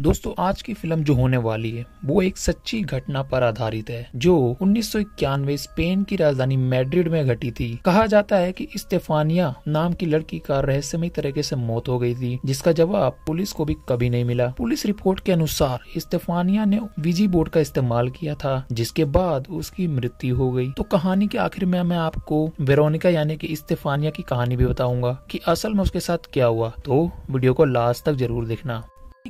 दोस्तों आज की फिल्म जो होने वाली है वो एक सच्ची घटना पर आधारित है जो उन्नीस स्पेन की राजधानी मैड्रिड में घटी थी कहा जाता है कि इस्तेफानिया नाम की लड़की का रहस्यमय तरीके से मौत हो गई थी जिसका जवाब पुलिस को भी कभी नहीं मिला पुलिस रिपोर्ट के अनुसार इस्तेफानिया ने विजी बोर्ड का इस्तेमाल किया था जिसके बाद उसकी मृत्यु हो गई तो कहानी के आखिर में मैं आपको वेरोनिका यानी की इस्तेफानिया की कहानी भी बताऊंगा की असल में उसके साथ क्या हुआ तो वीडियो को लास्ट तक जरूर देखना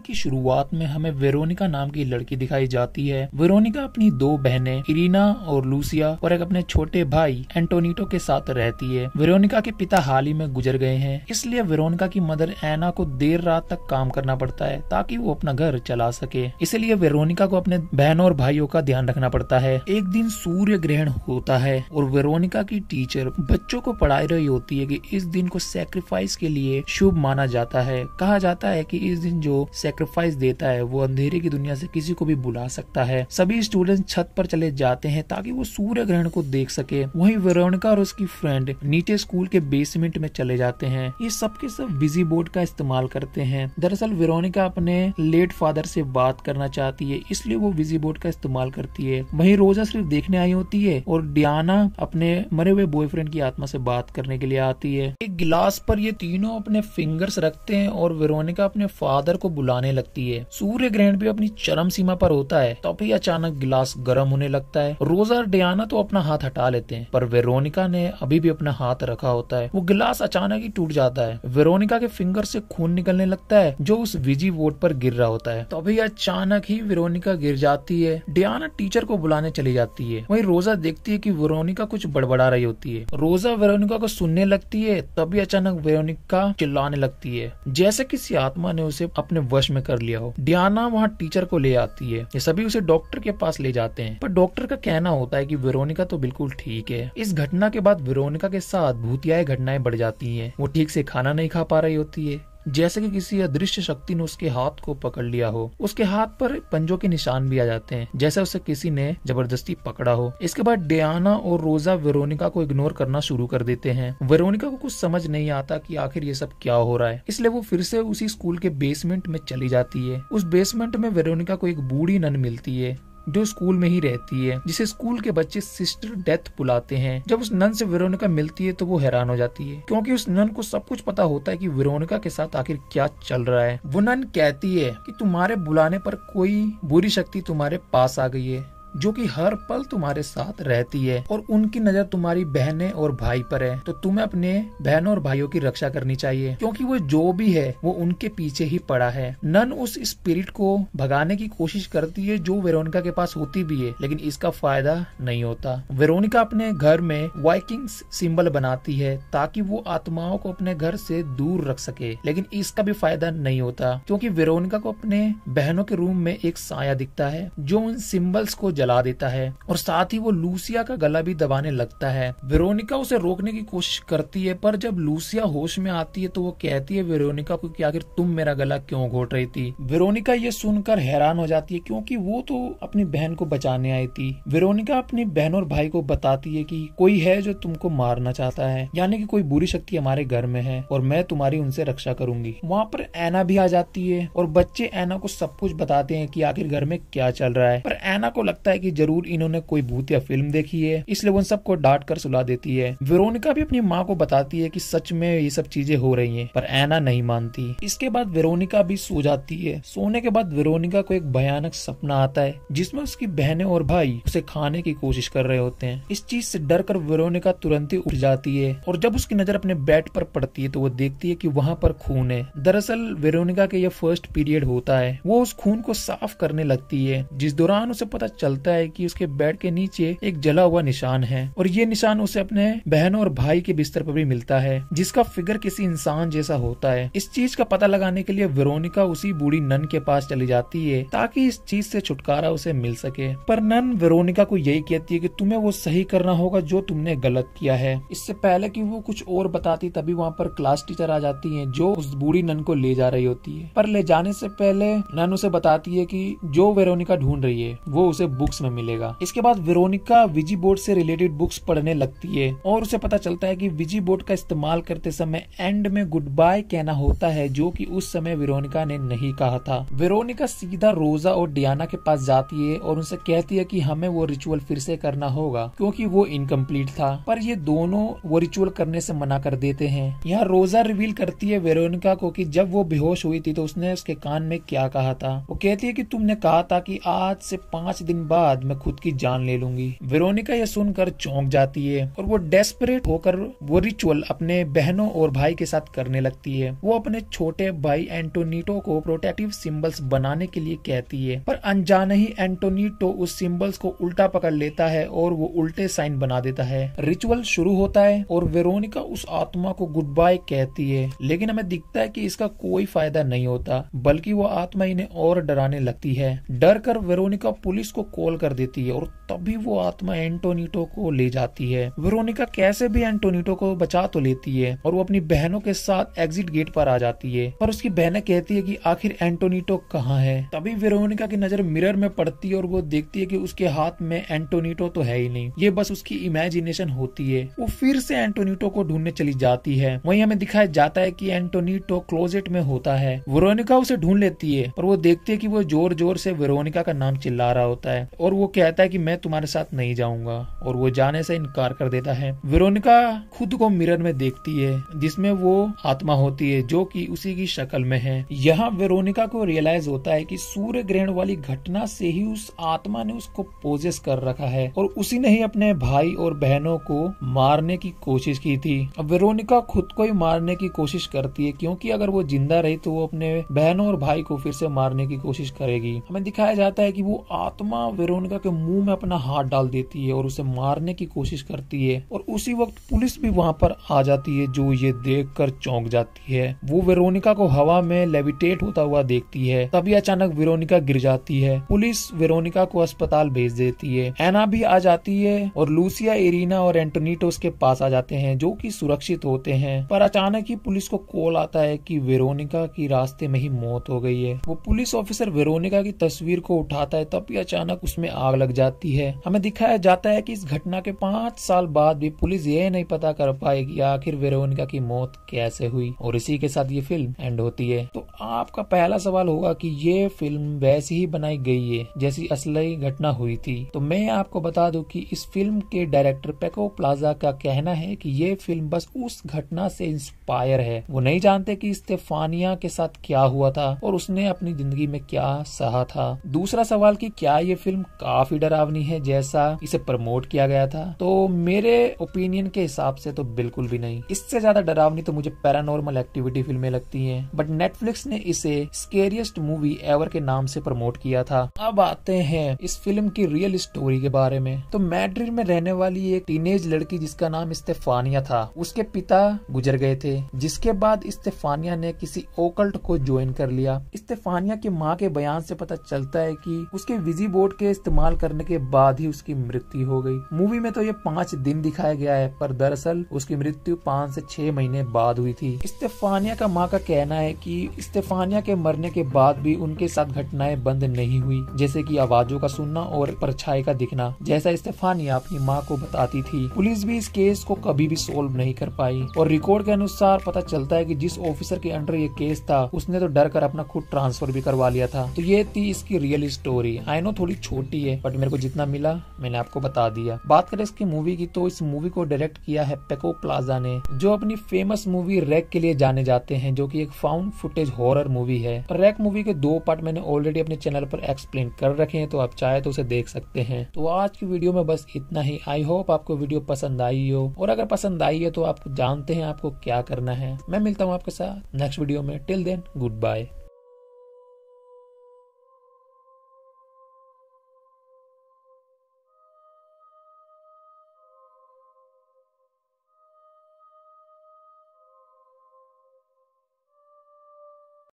की शुरुआत में हमें वेरोनिका नाम की लड़की दिखाई जाती है वेरोनिका अपनी दो बहनें इरीना और लूसिया और एक अपने छोटे भाई एंटोनीटो के साथ रहती है वेरोनिका के पिता हाल ही में गुजर गए हैं इसलिए वेरोनिका की मदर एना को देर रात तक काम करना पड़ता है ताकि वो अपना घर चला सके इसलिए वेरोनिका को अपने बहनों और भाइयों का ध्यान रखना पड़ता है एक दिन सूर्य ग्रहण होता है और वेरोनिका की टीचर बच्चों को पढ़ा रही होती है की इस दिन को सेक्रीफाइस के लिए शुभ माना जाता है कहा जाता है की इस दिन जो सेक्रीफाइस देता है वो अंधेरे की दुनिया से किसी को भी बुला सकता है सभी स्टूडेंट छत पर चले जाते हैं ताकि वो सूर्य ग्रहण को देख सके वही वेरोनिका और उसकी फ्रेंड नीचे स्कूल के बेसमेंट में चले जाते हैं ये सबके सब बिजी बोर्ड का इस्तेमाल करते हैं दरअसल वेरोनिका अपने लेट फादर से बात करना चाहती है इसलिए वो बिजी बोर्ड का इस्तेमाल करती है वही रोजा सिर्फ देखने आई होती है और डियाना अपने मरे हुए बॉयफ्रेंड की आत्मा से बात करने के लिए आती है एक गिलास पर ये तीनों अपने फिंगर्स रखते हैं और वेरोनिका अपने फादर को बुला फुलाने लगती है सूर्य ग्रहण भी अपनी चरम सीमा पर होता है तब ही अचानक गिलास गर्म होने लगता है रोजा और डियाना तो अपना हाथ हटा लेते हैं पर वेरोनिका ने अभी भी अपना हाथ रखा होता है वो गिलास अचानक ही टूट जाता है वेरोनिका के फिंगर से खून निकलने लगता है जो उस विजी वोट पर गिर रहा होता है तभी अचानक ही वेरोनिका गिर जाती है डियाना टीचर को बुलाने चली जाती है वही रोजा देखती है की वेरोनिका कुछ बड़बड़ा रही होती है रोजा वेरोनिका को सुनने लगती है तभी अचानक वेरोनिका चिल्लाने लगती है जैसे किसी आत्मा ने उसे अपने वश में कर लिया हो डियाना वहाँ टीचर को ले आती है ये सभी उसे डॉक्टर के पास ले जाते हैं पर डॉक्टर का कहना होता है की वेरोनिका तो बिल्कुल ठीक है इस घटना के बाद वेरोनिका के साथ भूतियाए घटनाएं बढ़ जाती है वो ठीक से खाना नहीं खा पा रही होती है जैसे कि किसी अदृश्य शक्ति ने उसके हाथ को पकड़ लिया हो उसके हाथ पर पंजों के निशान भी आ जाते हैं जैसे उसे किसी ने जबरदस्ती पकड़ा हो इसके बाद डियाना और रोजा वेरोनिका को इग्नोर करना शुरू कर देते हैं वेरोनिका को कुछ समझ नहीं आता की आखिर ये सब क्या हो रहा है इसलिए वो फिर से उसी स्कूल के बेसमेंट में चली जाती है उस बेसमेंट में वेरोनिका को एक बूढ़ी नन मिलती है जो स्कूल में ही रहती है जिसे स्कूल के बच्चे सिस्टर डेथ बुलाते हैं जब उस नन से विरोनिका मिलती है तो वो हैरान हो जाती है क्योंकि उस नन को सब कुछ पता होता है कि विरोनिका के साथ आखिर क्या चल रहा है वो नन कहती है कि तुम्हारे बुलाने पर कोई बुरी शक्ति तुम्हारे पास आ गई है जो कि हर पल तुम्हारे साथ रहती है और उनकी नजर तुम्हारी बहने और भाई पर है तो तुम्हें अपने बहनों और भाइयों की रक्षा करनी चाहिए क्योंकि वो जो भी है वो उनके पीछे ही पड़ा है नन उस स्पिरिट को भगाने की कोशिश करती है जो वेरोनिका के पास होती भी है लेकिन इसका फायदा नहीं होता वेरोनिका अपने घर में वाइकिंग सिंबल बनाती है ताकि वो आत्माओं को अपने घर से दूर रख सके लेकिन इसका भी फायदा नहीं होता क्योंकि वेरोनिका को अपने बहनों के रूम में एक साया दिखता है जो उन सिंबल्स को जला देता है और साथ ही वो लूसिया का गला भी दबाने लगता है वेरोनिका उसे रोकने की कोशिश करती है पर जब लूसिया होश में आती है तो वो कहती है वेरोनिका को कि आखिर तुम मेरा गला क्यों घोट रही थी वेरोनिका ये सुनकर हैरान हो जाती है क्योंकि वो तो अपनी बहन को बचाने आई थी वेरोनिका अपनी बहन और भाई को बताती है कि कोई है जो तुमको मारना चाहता है यानी कि कोई बुरी शक्ति हमारे घर में है और मैं तुम्हारी उनसे रक्षा करूंगी वहाँ पर ऐना भी आ जाती है और बच्चे ऐना को सब कुछ बताते हैं कि आखिर घर में क्या चल रहा है पर ऐना को लगता लगता है कि जरूर इन्होंने कोई भूत या फिल्म देखी है इसलिए उन सबको डांट कर सुला देती है वेरोनिका भी अपनी माँ को बताती है कि सच में ये सब चीजें हो रही हैं पर ऐना नहीं मानती इसके बाद वेरोनिका भी सो जाती है सोने के बाद वेरोनिका को एक भयानक सपना आता है जिसमें उसकी बहनें और भाई उसे खाने की कोशिश कर रहे होते हैं इस चीज से डर कर वेरोनिका तुरंत ही उठ जाती है और जब उसकी नजर अपने बेड पर पड़ती है तो वो देखती है कि वहाँ पर खून है दरअसल वेरोनिका के यह फर्स्ट पीरियड होता है वो उस खून को साफ करने लगती है जिस दौरान उसे पता चलता मिलता है कि उसके बेड के नीचे एक जला हुआ निशान है और ये निशान उसे अपने बहन और भाई के बिस्तर पर भी मिलता है जिसका फिगर किसी इंसान जैसा होता है इस चीज का पता लगाने के लिए वेरोनिका उसी बूढ़ी नन के पास चली जाती है ताकि इस चीज से छुटकारा उसे मिल सके पर नन वेरोनिका को यही कहती है कि तुम्हें वो सही करना होगा जो तुमने गलत किया है इससे पहले कि वो कुछ और बताती तभी वहाँ पर क्लास टीचर आ जाती है जो उस बूढ़ी नन को ले जा रही होती है पर ले जाने से पहले नन उसे बताती है की जो वेरोनिका ढूंढ रही है वो उसे बुक बुक्स में मिलेगा इसके बाद वेरोनिका विजी बोर्ड से रिलेटेड बुक्स पढ़ने लगती है और उसे पता चलता है कि विजी बोर्ड का इस्तेमाल करते समय एंड में गुड बाय कहना होता है जो कि उस समय वेरोनिका ने नहीं कहा था वेरोनिका सीधा रोजा और डियाना के पास जाती है और उनसे कहती है की हमें वो रिचुअल फिर से करना होगा क्यूँकी वो इनकम्प्लीट था पर ये दोनों वो रिचुअल करने से मना कर देते हैं यहाँ रोजा रिवील करती है वेरोनिका को की जब वो बेहोश हुई थी तो उसने उसके कान में क्या कहा था वो कहती है कि तुमने कहा था कि आज से पांच दिन बाद बाद मैं खुद की जान ले लूंगी वेरोनिका यह सुनकर चौंक जाती है और वो डेस्परेट होकर वो रिचुअल अपने बहनों और भाई के साथ करने लगती है वो अपने छोटे भाई एंटोनीटो को प्रोटेक्टिव सिंबल्स बनाने के लिए कहती है पर अनजाने ही एंटोनीटो उस सिंबल्स को उल्टा पकड़ लेता है और वो उल्टे साइन बना देता है रिचुअल शुरू होता है और वेरोनिका उस आत्मा को गुड बाय कहती है लेकिन हमें दिखता है कि इसका कोई फायदा नहीं होता बल्कि वो आत्मा इन्हें और डराने लगती है डर कर वेरोनिका पुलिस को कॉल कंट्रोल कर देती है और तभी वो आत्मा एंटोनीटो को ले जाती है वेरोनिका कैसे भी एंटोनीटो को बचा तो लेती है और वो अपनी बहनों के साथ एग्जिट गेट पर आ जाती है पर उसकी बहनें कहती है कि आखिर एंटोनीटो कहाँ है तभी वेरोनिका की नजर मिरर में पड़ती है और वो देखती है कि उसके हाथ में एंटोनीटो तो है ही नहीं ये बस उसकी इमेजिनेशन होती है वो फिर से एंटोनीटो को ढूंढने चली जाती है वही हमें दिखाया जाता है की एंटोनीटो क्लोजेट में होता है वेरोनिका उसे ढूंढ लेती है पर वो देखती है की वो जोर जोर से वेरोनिका का नाम चिल्ला रहा होता है और वो कहता है कि मैं तुम्हारे साथ नहीं जाऊंगा और वो जाने से इनकार कर देता है वेरोनिका खुद को मिरर में देखती है जिसमें वो आत्मा होती है जो कि उसी की शक्ल में है यहाँ वेरोनिका को रियलाइज होता है कि सूर्य ग्रहण वाली घटना से ही उस आत्मा ने उसको पोजेस कर रखा है और उसी ने ही अपने भाई और बहनों को मारने की कोशिश की थी अब वेरोनिका खुद को ही मारने की कोशिश करती है क्योंकि अगर वो जिंदा रही तो वो अपने बहनों और भाई को फिर से मारने की कोशिश करेगी हमें दिखाया जाता है कि वो आत्मा वेरोनिका के मुंह में अपना हाथ डाल देती है और उसे मारने की कोशिश करती है और उसी वक्त पुलिस भी वहां पर आ जाती है जो ये देख कर चौंक जाती है वो वेरोनिका को हवा में लेविटेट होता हुआ देखती है तभी अचानक वेरोनिका गिर जाती है पुलिस वेरोनिका को अस्पताल भेज देती है एना भी आ जाती है और लूसिया एरिना और एंटोनीटो उसके पास आ जाते हैं जो की सुरक्षित होते हैं पर अचानक ही पुलिस को कॉल आता है की वेरोनिका की रास्ते में ही मौत हो गई है वो पुलिस ऑफिसर वेरोनिका की तस्वीर को उठाता है तभी अचानक उसमें आग लग जाती है हमें दिखाया जाता है कि इस घटना के पांच साल बाद भी पुलिस ये नहीं पता कर पाई कि आखिर वेरोनिका की मौत कैसे हुई और इसी के साथ ये फिल्म एंड होती है तो आपका पहला सवाल होगा कि ये फिल्म वैसी ही बनाई गई है जैसी असली घटना हुई थी तो मैं आपको बता दूं कि इस फिल्म के डायरेक्टर पेको प्लाजा का कहना है कि ये फिल्म बस उस घटना से इंस्पायर है वो नहीं जानते कि इस्तेफानिया के साथ क्या हुआ था और उसने अपनी जिंदगी में क्या सहा था दूसरा सवाल कि क्या ये फिल्म फिल्म काफी डरावनी है जैसा इसे प्रमोट किया गया था तो मेरे ओपिनियन के हिसाब से तो बिल्कुल भी नहीं इससे ज्यादा डरावनी तो मुझे पैरानॉर्मल एक्टिविटी फिल्में लगती हैं बट नेटफ्लिक्स ने इसे स्केरियस्ट मूवी एवर के नाम से प्रमोट किया था अब आते हैं इस फिल्म की रियल स्टोरी के बारे में तो मैड्रिड में रहने वाली एक टीनेज लड़की जिसका नाम इस्तेफानिया था उसके पिता गुजर गए थे जिसके बाद इस्तेफानिया ने किसी ओकल्ट को ज्वाइन कर लिया इस्तेफानिया की माँ के बयान से पता चलता है कि उसके विजी बोर्ड के इस्तेमाल करने के बाद ही उसकी मृत्यु हो गई मूवी में तो ये पांच दिन दिखाया गया है पर दरअसल उसकी मृत्यु पांच से छह महीने बाद हुई थी इस्तेफानिया का माँ का कहना है कि इस्तेफानिया के मरने के बाद भी उनके साथ घटनाएं बंद नहीं हुई जैसे कि आवाजों का सुनना और परछाई का दिखना जैसा इस्तेफानिया अपनी माँ को बताती थी पुलिस भी इस केस को कभी भी सोल्व नहीं कर पाई और रिकॉर्ड के अनुसार पता चलता है की जिस ऑफिसर के अंडर ये केस था उसने तो डर कर अपना खुद ट्रांसफर भी करवा लिया था तो ये थी इसकी रियल स्टोरी आई नो थोड़ी छोटी छोटी है बट मेरे को जितना मिला मैंने आपको बता दिया बात करें इसकी मूवी की तो इस मूवी को डायरेक्ट किया है पेको प्लाजा ने जो अपनी फेमस मूवी रैक के लिए जाने जाते हैं जो की एक फाउंड फुटेज हॉरर मूवी है रैक मूवी के दो पार्ट मैंने ऑलरेडी अपने चैनल पर एक्सप्लेन कर रखे हैं तो आप चाहे तो उसे देख सकते हैं तो आज की वीडियो में बस इतना ही आई होप आपको वीडियो पसंद आई हो और अगर पसंद आई है तो आप जानते हैं आपको क्या करना है मैं मिलता हूँ आपके साथ नेक्स्ट वीडियो में टिल देन गुड बाय